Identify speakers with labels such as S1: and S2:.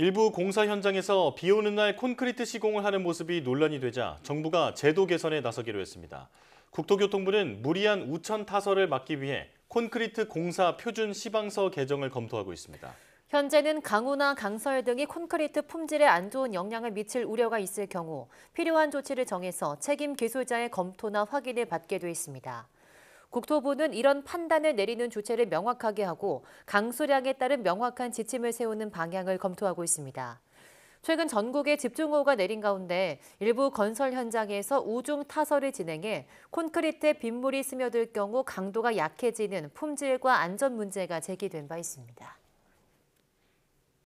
S1: 일부 공사 현장에서 비 오는 날 콘크리트 시공을 하는 모습이 논란이 되자 정부가 제도 개선에 나서기로 했습니다. 국토교통부는 무리한 우천 타설을 막기 위해 콘크리트 공사 표준 시방서 개정을 검토하고 있습니다.
S2: 현재는 강우나 강설 등이 콘크리트 품질에 안 좋은 영향을 미칠 우려가 있을 경우 필요한 조치를 정해서 책임 기술자의 검토나 확인을 받게 돼 있습니다. 국토부는 이런 판단을 내리는 조치를 명확하게 하고 강수량에 따른 명확한 지침을 세우는 방향을 검토하고 있습니다. 최근 전국에 집중호우가 내린 가운데 일부 건설 현장에서 우중 타설을 진행해 콘크리트에 빗물이 스며들 경우 강도가 약해지는 품질과 안전 문제가 제기된 바 있습니다.